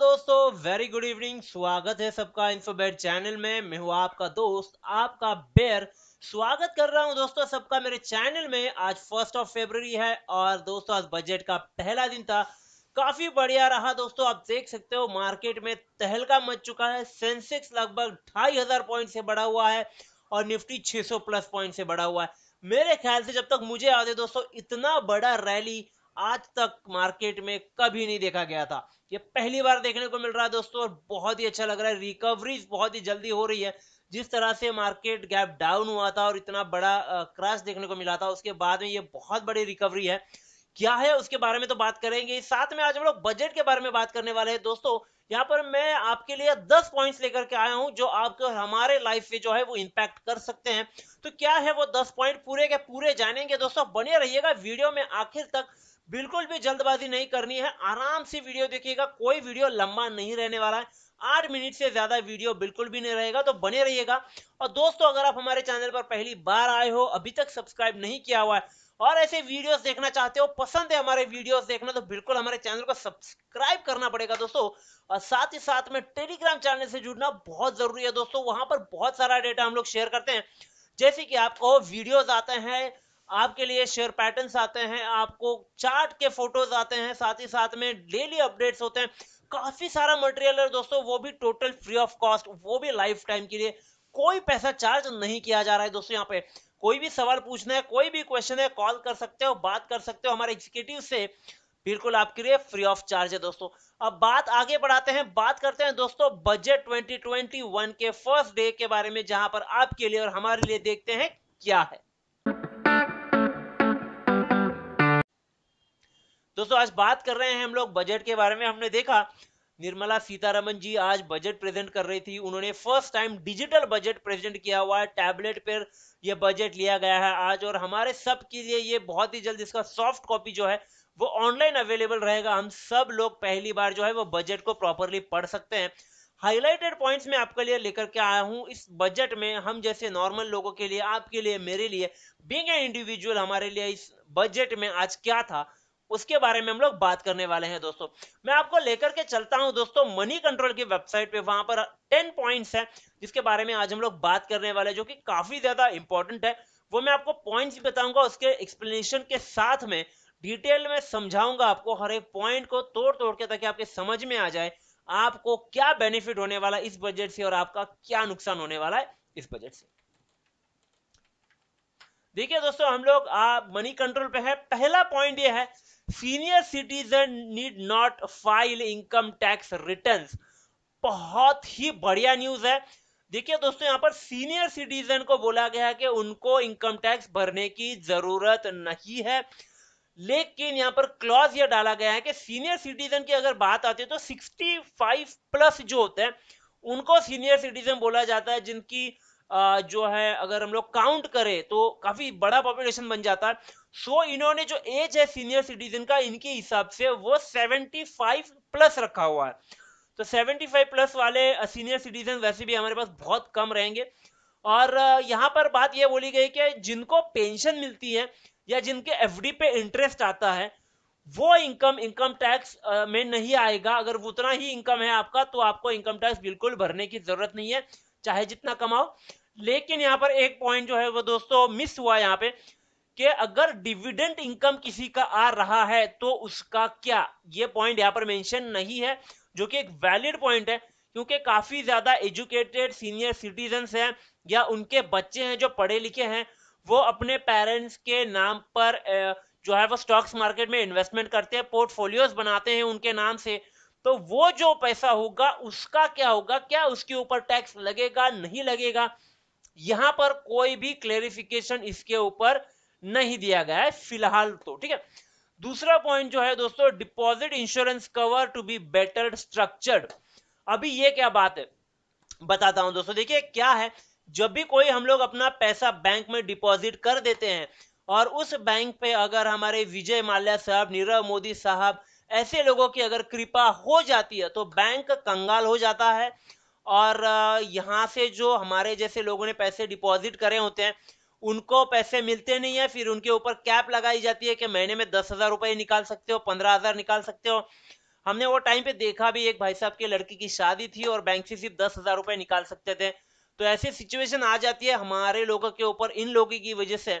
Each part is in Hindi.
दोस्तों वेरी गुड इवनिंग स्वागत है सबका इंफोबेट चैनल में मैं हूं आपका दोस्त आपका बेर स्वागत कर रहा हूं दोस्तों सबका मेरे चैनल में आज फर्स्ट ऑफ फेब्रवरी है और दोस्तों आज बजट का पहला दिन था काफी बढ़िया रहा दोस्तों आप देख सकते हो मार्केट में तहलका मच चुका है सेंसेक्स लगभग ढाई पॉइंट से बढ़ा हुआ है और निफ्टी छह प्लस पॉइंट से बढ़ा हुआ है मेरे ख्याल से जब तक मुझे याद है दोस्तों इतना बड़ा रैली आज तक मार्केट में कभी नहीं देखा गया था ये पहली बार देखने को मिल रहा है दोस्तों और बहुत ही अच्छा लग रहा है रिकवरीज बहुत ही जल्दी हो रही है जिस तरह से मार्केट गैप डाउन हुआ था और इतना बड़ा क्रैश देखने को मिला था उसके बाद में ये बहुत बड़ी रिकवरी है क्या है उसके बारे में तो बात करेंगे साथ में आज हम लोग बजट के बारे में बात करने वाले हैं दोस्तों यहाँ पर मैं आपके लिए 10 पॉइंट्स लेकर के आया हूँ जो आपको हमारे लाइफ पे जो है वो इंपैक्ट कर सकते हैं तो क्या है वो 10 पॉइंट पूरे के पूरे जानेंगे दोस्तों बने रहिएगा वीडियो में आखिर तक बिल्कुल भी जल्दबाजी नहीं करनी है आराम से वीडियो देखिएगा कोई वीडियो लंबा नहीं रहने वाला है आठ मिनट से ज़्यादा वीडियो बिल्कुल भी नहीं रहेगा तो बने रहिएगा और दोस्तों अगर आप हमारे चैनल पर पहली बार आए हो अभी तक सब्सक्राइब नहीं किया हुआ है और ऐसे वीडियोस देखना चाहते हो पसंद है हमारे वीडियोस देखना तो बिल्कुल हमारे चैनल को सब्सक्राइब करना पड़ेगा दोस्तों और साथ ही साथ में टेलीग्राम चैनल से जुड़ना बहुत ज़रूरी है दोस्तों वहाँ पर बहुत सारा डेटा हम लोग शेयर करते हैं जैसे कि आपको वीडियोज़ आते हैं आपके लिए शेयर पैटर्न्स आते हैं आपको चार्ट के फोटोज आते हैं साथ ही साथ में डेली अपडेट्स होते हैं काफी सारा मटेरियल है दोस्तों वो भी टोटल फ्री ऑफ कॉस्ट वो भी लाइफ टाइम के लिए कोई पैसा चार्ज नहीं किया जा रहा है दोस्तों यहाँ पे कोई भी सवाल पूछना है कोई भी क्वेश्चन है कॉल कर सकते हो बात कर सकते हो हमारे एग्जीक्यूटिव से बिल्कुल आपके लिए फ्री ऑफ चार्ज है दोस्तों अब बात आगे बढ़ाते हैं बात करते हैं दोस्तों बजट 2021 के फर्स्ट डे के बारे में जहां पर आपके लिए और हमारे लिए देखते हैं क्या है दोस्तों आज बात कर रहे हैं हम लोग बजट के बारे में हमने देखा निर्मला सीतारमन जी आज बजट प्रेजेंट कर रही थी उन्होंने first time digital budget present किया हुआ है टैबलेट पर यह बजट लिया गया है आज और हमारे सब के लिए ये बहुत ही जल्द इसका सॉफ्ट कॉपी जो है वो ऑनलाइन अवेलेबल रहेगा हम सब लोग पहली बार जो है वो बजट को प्रॉपरली पढ़ सकते हैं हाईलाइटेड पॉइंट्स में आपके लिए लेकर के आया हूँ इस बजट में हम जैसे नॉर्मल लोगों के लिए आपके लिए मेरे लिए बींग इंडिविजुअल हमारे लिए इस बजट में आज क्या था उसके बारे में हम लोग बात करने वाले हैं दोस्तों मैं आपको लेकर के चलता हूं दोस्तों मनी कंट्रोल की वेबसाइट पे वहां पर टेन पॉइंट्स है जिसके बारे में आज हम लोग बात करने वाले जो कि काफी ज्यादा इंपॉर्टेंट है वो मैं आपको पॉइंट्स बताऊंगा उसके एक्सप्लेनेशन के साथ में डिटेल में समझाऊंगा आपको हर एक पॉइंट को तोड़ तोड़ के ताकि आपके समझ में आ जाए आपको क्या बेनिफिट होने वाला इस बजट से और आपका क्या नुकसान होने वाला है इस बजट से देखिए दोस्तों हम लोग मनी कंट्रोल पे है पहला पॉइंट ये है senior citizen need not file income tax return बहुत ही बढ़िया न्यूज है देखिए दोस्तों यहाँ पर सीनियर सिटीजन को बोला गया है कि उनको इनकम टैक्स भरने की जरूरत नहीं है लेकिन यहाँ पर क्लॉज यह डाला गया है कि सीनियर सिटीजन की अगर बात आती है तो 65 प्लस जो होते हैं उनको सीनियर सिटीजन बोला जाता है जिनकी जो है अगर हम लोग काउंट करें तो काफी बड़ा पॉपुलेशन बन जाता है सो इन्होंने जो एज है सीनियर सिटीजन का इनके हिसाब से वो 75 प्लस रखा हुआ है तो 75 प्लस वाले सीनियर सिटीजन वैसे भी हमारे पास बहुत कम रहेंगे और यहाँ पर बात यह बोली गई कि जिनको पेंशन मिलती है या जिनके एफ पे इंटरेस्ट आता है वो इनकम इनकम टैक्स में नहीं आएगा अगर उतना ही इनकम है आपका तो आपको इनकम टैक्स बिल्कुल भरने की जरूरत नहीं है चाहे जितना कमाओ लेकिन यहाँ पर एक पॉइंट जो है वो दोस्तों मिस हुआ यहाँ पे कि अगर डिविडेंड इनकम किसी का आ रहा है तो उसका क्या ये पॉइंट यहाँ पर मेंशन नहीं है जो कि एक वैलिड पॉइंट है क्योंकि काफी ज्यादा एजुकेटेड सीनियर सिटीजन हैं या उनके बच्चे हैं जो पढ़े लिखे हैं वो अपने पेरेंट्स के नाम पर जो है वो स्टॉक्स मार्केट में इन्वेस्टमेंट करते हैं पोर्टफोलियोज बनाते हैं उनके नाम से तो वो जो पैसा होगा उसका क्या होगा क्या उसके ऊपर टैक्स लगेगा नहीं लगेगा यहां पर कोई भी क्लेरिफिकेशन इसके ऊपर नहीं दिया गया है फिलहाल तो ठीक है दूसरा पॉइंट जो है दोस्तों deposit insurance cover to be better structured अभी ये क्या बात है बताता हूं दोस्तों देखिए क्या है जब भी कोई हम लोग अपना पैसा बैंक में डिपॉजिट कर देते हैं और उस बैंक पे अगर हमारे विजय माल्या साहब नीरव मोदी साहब ऐसे लोगों की अगर कृपा हो जाती है तो बैंक कंगाल हो जाता है और यहाँ से जो हमारे जैसे लोगों ने पैसे डिपॉजिट करे होते हैं उनको पैसे मिलते नहीं है फिर उनके ऊपर कैप लगाई जाती है कि महीने में दस हजार रुपये निकाल सकते हो पंद्रह हजार निकाल सकते हो हमने वो टाइम पे देखा भी एक भाई साहब की लड़की की शादी थी और बैंक से सिर्फ दस हजार रुपये निकाल सकते थे तो ऐसी सिचुएशन आ जाती है हमारे लोगों के ऊपर इन लोगों की वजह से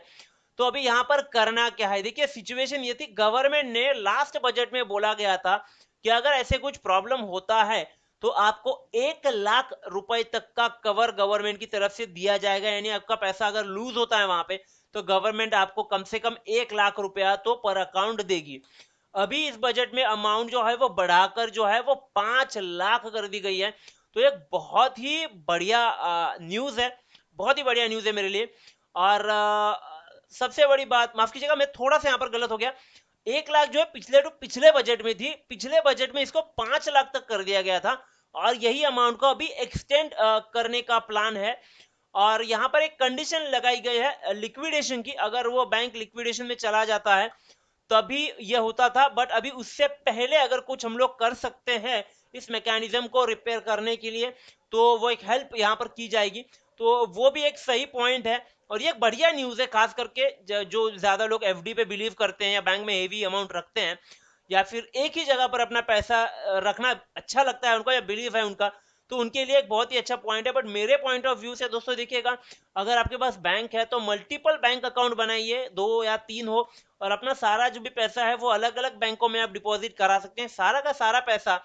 तो अभी यहां पर करना क्या है देखिए सिचुएशन ये थी गवर्नमेंट ने लास्ट बजट में बोला गया था कि अगर ऐसे कुछ प्रॉब्लम होता है तो आपको एक लाख रुपए तक का कवर गवर्नमेंट की तरफ से दिया जाएगा यानी आपका पैसा अगर लूज होता है वहां पे तो गवर्नमेंट आपको कम से कम एक लाख रुपया तो पर अकाउंट देगी अभी इस बजट में अमाउंट जो है वो बढ़ाकर जो है वो पांच लाख कर दी गई है तो एक बहुत ही बढ़िया न्यूज है बहुत ही बढ़िया न्यूज है मेरे लिए और आ, सबसे बड़ी बात माफ कीजिएगा मैं थोड़ा सा यहाँ पर गलत हो गया एक लाख जो है पिछले टू पिछले बजट में थी पिछले बजट में इसको पांच लाख तक कर दिया गया था और यही अमाउंट को अभी एक्सटेंड करने का प्लान है और यहाँ पर एक कंडीशन लगाई गई है लिक्विडेशन की अगर वो बैंक लिक्विडेशन में चला जाता है तभी यह होता था बट अभी उससे पहले अगर कुछ हम लोग कर सकते हैं इस मैकेनिज्म को रिपेयर करने के लिए तो वो एक हेल्प यहाँ पर की जाएगी तो वो भी एक सही पॉइंट है और ये एक बढ़िया न्यूज़ है खास करके जो ज़्यादा लोग एफ पे बिलीव करते हैं या बैंक में हेवी अमाउंट रखते हैं या फिर एक ही जगह पर अपना पैसा रखना अच्छा लगता है उनको या बिलीव है उनका तो उनके लिए एक बहुत ही अच्छा पॉइंट है बट मेरे पॉइंट ऑफ व्यू से दोस्तों देखिएगा अगर आपके पास बैंक है तो मल्टीपल बैंक अकाउंट बनाइए दो या तीन हो और अपना सारा जो भी पैसा है वो अलग अलग बैंकों में आप डिपॉजिट करा सकते हैं सारा का सारा पैसा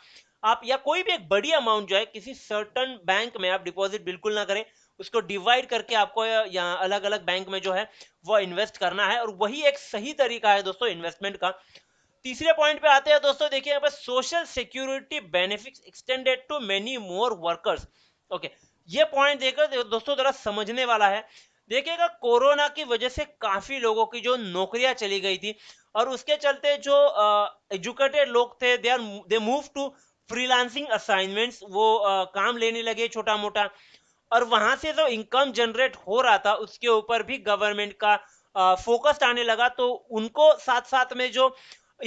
आप या कोई भी एक बड़ी अमाउंट जो है किसी सर्टन बैंक में आप डिपॉजिट बिल्कुल ना करें उसको डिवाइड करके आपको यहाँ अलग अलग बैंक में जो है वह इन्वेस्ट करना है और वही एक सही तरीका है दोस्तों इन्वेस्टमेंट का तीसरे पॉइंट पे आते हैं दोस्तों देखिए यहाँ पर social security benefits extended to many more workers okay ये पॉइंट देखकर दोस्तों जरा समझने वाला है देखिएगा कोरोना की वजह से काफी लोगों की जो नौकरियां चली गई थी और उसके चलते जो एजुकेटेड लोग थे they are they move to freelancing assignments वो आ, काम लेने लगे छोटा मोटा और वहां से जो इनकम जनरेट हो रहा था उसके ऊपर भी गवर्नमेंट का फोकस आने लगा तो उनको साथ साथ में जो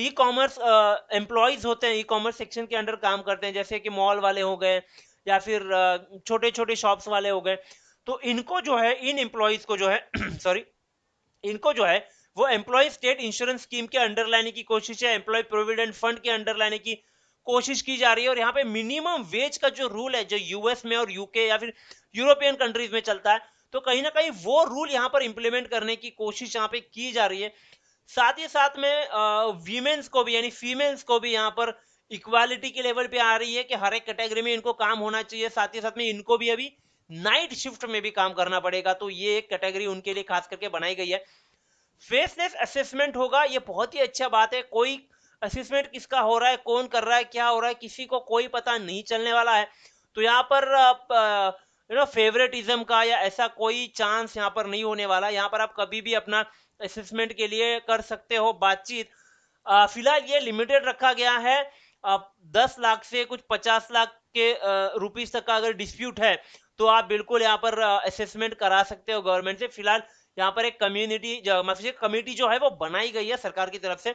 ई कॉमर्स एम्प्लॉयज होते हैं ई कॉमर्स सेक्शन के अंडर काम करते हैं जैसे कि मॉल वाले हो गए या फिर छोटे छोटे शॉप्स वाले हो गए तो इनको जो है इन एम्प्लॉयज को जो है सॉरी इनको जो है वो एम्प्लॉय स्टेट इंश्योरेंस स्कीम के अंडर लाने की कोशिश है एम्प्लॉय प्रोविडेंट फंड के अंडर लाने की कोशिश की जा रही है और यहाँ पे मिनिमम वेज का जो रूल है जो यूएस में और यूके या फिर यूरोपियन कंट्रीज में चलता है तो कहीं ना कहीं वो रूल यहाँ पर इंप्लीमेंट करने की कोशिश यहाँ पे की जा रही है साथ ही साथ में वीमेन्स को भी यानी फीमेल्स को भी यहाँ पर इक्वालिटी के लेवल पे आ रही है कि हर एक कैटेगरी में इनको काम होना चाहिए साथ ही साथ में इनको भी अभी नाइट शिफ्ट में भी काम करना पड़ेगा तो ये एक कैटेगरी उनके लिए खास करके बनाई गई है फेसलेस असेसमेंट होगा ये बहुत ही अच्छा बात है कोई असेसमेंट किसका हो रहा है कौन कर रहा है क्या हो रहा है किसी को कोई पता नहीं चलने वाला है तो यहाँ पर यू नो फेवरेटिज्म का या ऐसा कोई चांस यहाँ पर नहीं होने वाला यहाँ पर आप कभी भी अपना असेसमेंट के लिए कर सकते हो बातचीत फिलहाल ये लिमिटेड रखा गया है आप दस लाख से कुछ पचास लाख के रुपीज तक का अगर डिस्प्यूट है तो आप बिल्कुल यहाँ पर असेसमेंट करा सकते हो गवर्नमेंट से फिलहाल यहाँ पर एक कम्युनिटी तो कमेटी जो है वो बनाई गई है सरकार की तरफ से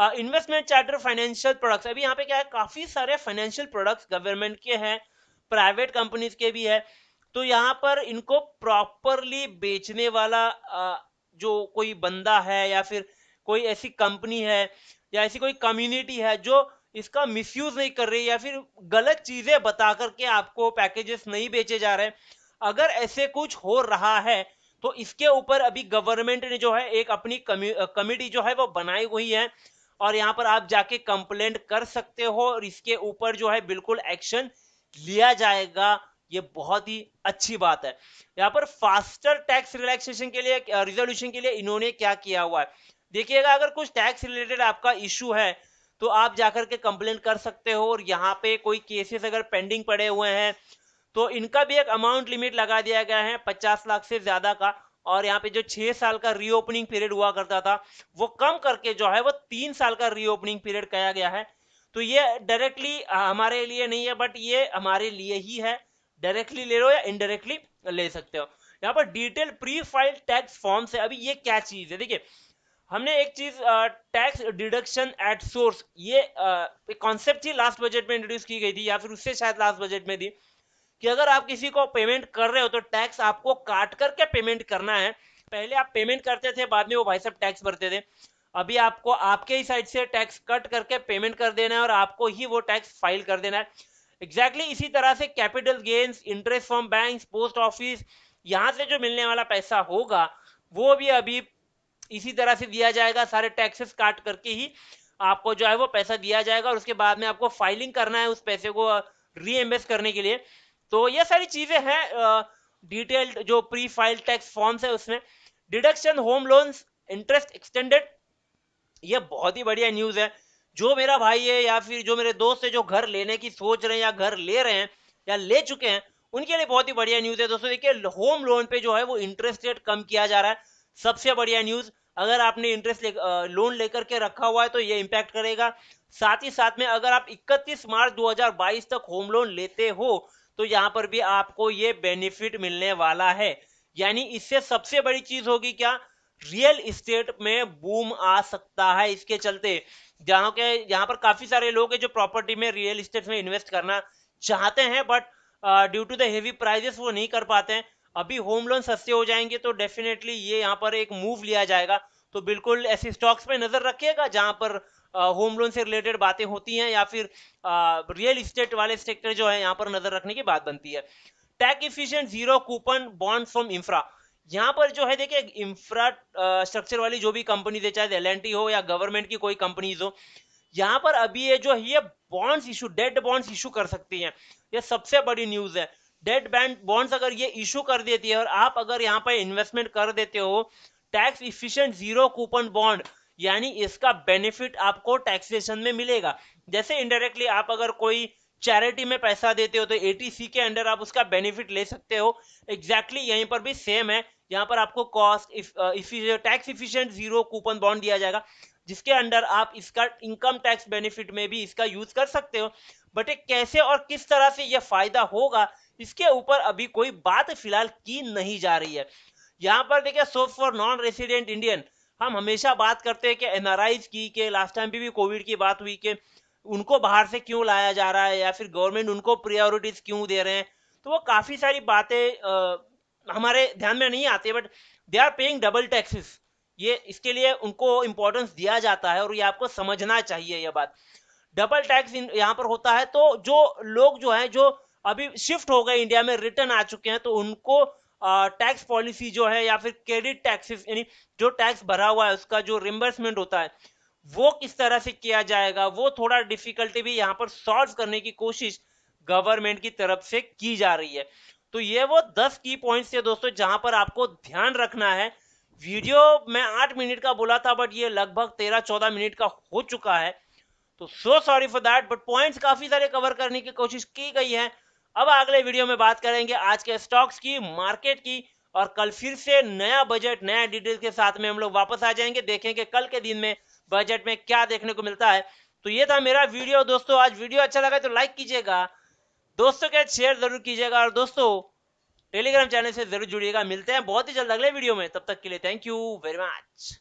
इन्वेस्टमेंट चार्टर फाइनेंशियल प्रोडक्ट्स अभी यहाँ पे क्या है काफी सारे फाइनेंशियल प्रोडक्ट्स गवर्नमेंट के हैं प्राइवेट कंपनीज के भी है तो यहाँ पर इनको प्रॉपरली बेचने वाला आ, uh, जो कोई बंदा है या फिर कोई ऐसी कंपनी है या ऐसी कोई कम्युनिटी है जो इसका मिसयूज नहीं कर रही या फिर गलत चीजें बता करके आपको पैकेजेस नहीं बेचे जा रहे अगर ऐसे कुछ हो रहा है तो इसके ऊपर अभी गवर्नमेंट ने जो है एक अपनी कमिटी uh, जो है वो बनाई हुई है और यहाँ पर आप जाके कंप्लेंट कर सकते हो और इसके ऊपर जो है बिल्कुल एक्शन लिया जाएगा ये बहुत ही अच्छी बात है यहाँ पर फास्टर टैक्स रिलैक्सेशन के लिए रिजोल्यूशन के लिए इन्होंने क्या किया हुआ है देखिएगा अगर कुछ टैक्स रिलेटेड आपका इश्यू है तो आप जाकर के कंप्लेंट कर सकते हो और यहाँ पे कोई केसेस अगर पेंडिंग पड़े हुए हैं तो इनका भी एक अमाउंट लिमिट लगा दिया गया है पचास लाख से ज्यादा का और यहाँ पे जो छह साल का रीओपनिंग पीरियड हुआ करता था वो कम करके जो है वो तीन साल का रीओपनिंग पीरियड किया गया है तो ये डायरेक्टली हमारे लिए नहीं है बट ये हमारे लिए ही है डायरेक्टली ले लो या इनडायरेक्टली ले सकते हो यहाँ पर detail pre file tax form से अभी ये क्या चीज है देखिए हमने एक चीज टैक्स डिडक्शन एट सोर्स ये कॉन्सेप्ट थी लास्ट बजट में इंट्रोड्यूस की गई थी या फिर उससे शायद लास्ट बजट में थी कि अगर आप किसी को पेमेंट कर रहे हो तो टैक्स आपको काट करके पेमेंट करना है पहले आप पेमेंट करते थे बाद में वो भाई साहब टैक्स भरते थे अभी आपको आपके ही साइड से टैक्स कट करके पेमेंट कर देना है और आपको ही वो टैक्स फाइल कर देना है एग्जैक्टली exactly इसी तरह से capital gains interest from bank post office यहाँ से जो मिलने वाला पैसा होगा वो भी अभी इसी तरह से दिया जाएगा सारे टैक्सेस काट करके ही आपको जो है वो पैसा दिया जाएगा और उसके बाद में आपको फाइलिंग करना है उस पैसे को रीएम्बेस uh, करने के लिए तो ये सारी चीजें हैं डिटेल्ड जो प्री फाइल टैक्स फॉर्म्स है उसमें deduction home loans interest extended ये बहुत ही बढ़िया न्यूज है जो मेरा भाई है या फिर जो मेरे दोस्त है जो घर लेने की सोच रहे हैं या घर ले रहे हैं या ले चुके हैं उनके लिए बहुत ही बढ़िया न्यूज है दोस्तों देखिए होम लोन पे जो है वो इंटरेस्ट रेट कम किया जा रहा है सबसे बढ़िया न्यूज अगर आपने इंटरेस्ट ले, लोन लेकर के रखा हुआ है तो ये इम्पैक्ट करेगा साथ ही साथ में अगर आप 31 मार्च 2022 तक होम लोन लेते हो तो यहाँ पर भी आपको ये बेनिफिट मिलने वाला है यानी इससे सबसे बड़ी चीज होगी क्या रियल इस्टेट में बूम आ सकता है इसके चलते जहाँ के यहाँ पर काफी सारे लोग हैं जो प्रॉपर्टी में रियल इस्टेट में इन्वेस्ट करना चाहते हैं but due to the prices वो नहीं कर पाते हैं अभी होम लोन सस्ते हो जाएंगे तो डेफिनेटली ये यहाँ पर एक मूव लिया जाएगा तो बिल्कुल ऐसे स्टॉक्स पे नजर रखिएगा जहां पर होम लोन से रिलेटेड बातें होती हैं या फिर रियल इस्टेट वाले सेक्टर जो है यहाँ पर नजर रखने की बात बनती है tax efficient zero coupon bond from infra यहाँ पर जो है देखिए इंफ्रा स्ट्रक्चर वाली जो भी कंपनीज है चाहे एल हो या गवर्नमेंट की कोई कंपनीज हो यहाँ पर अभी ये जो है ये bonds issue debt bonds issue कर सकती हैं ये सबसे बड़ी न्यूज़ है डेड बैंड बॉन्ड्स अगर ये इशू कर देती है और आप अगर यहाँ पर इन्वेस्टमेंट कर देते हो tax efficient zero coupon bond यानी इसका बेनिफिट आपको टैक्सेशन में मिलेगा जैसे इंडायरेक्टली आप अगर कोई चैरिटी में पैसा देते हो तो ए के अंडर आप उसका बेनिफिट ले सकते हो एग्जैक्टली exactly यहीं पर भी सेम है यहाँ पर आपको cost tax efficient zero coupon bond दिया जाएगा जिसके अंडर आप इसका इनकम टैक्स बेनिफिट में भी इसका यूज कर सकते हो बट कैसे और किस तरह से यह फायदा होगा इसके ऊपर अभी कोई बात फिलहाल की नहीं जा रही है यहाँ पर देखिए so for non resident Indian हम हमेशा बात करते हैं कि एन की के लास्ट टाइम भी, भी कोविड की बात हुई कि उनको बाहर से क्यों लाया जा रहा है या फिर गवर्नमेंट उनको प्रायोरिटीज क्यों दे रहे हैं तो वो काफ़ी सारी बातें हमारे ध्यान में नहीं आती but they are paying double taxes ये इसके लिए उनको इम्पोर्टेंस दिया जाता है और ये आपको समझना चाहिए यह बात डबल टैक्स यहाँ पर होता है तो जो लोग जो हैं जो अभी शिफ्ट हो गए इंडिया में रिटर्न आ चुके हैं तो उनको टैक्स पॉलिसी जो है या फिर क्रेडिट टैक्सेस यानी जो टैक्स भरा हुआ है उसका जो रिम्बर्समेंट होता है वो किस तरह से किया जाएगा वो थोड़ा डिफिकल्टी भी यहाँ पर सॉल्व करने की कोशिश गवर्नमेंट की तरफ से की जा रही है तो ये वो दस की पॉइंट्स थे दोस्तों जहां पर आपको ध्यान रखना है वीडियो मैं आठ मिनट का बोला था बट ये लगभग तेरह चौदह मिनट का हो चुका है तो so sorry for that but points काफी सारे कवर करने की कोशिश की गई है अब अगले वीडियो में बात करेंगे आज के स्टॉक्स की मार्केट की और कल फिर से नया बजट नया डिटेल के साथ में हम लोग वापस आ जाएंगे देखेंगे कल के दिन में बजट में क्या देखने को मिलता है तो ये था मेरा वीडियो दोस्तों आज वीडियो अच्छा लगा तो लाइक कीजिएगा दोस्तों के शेयर जरूर कीजिएगा और दोस्तों टेलीग्राम चैनल से जरूर जुड़िएगा मिलते हैं बहुत ही जल्द अगले वीडियो में तब तक के लिए थैंक यू वेरी मच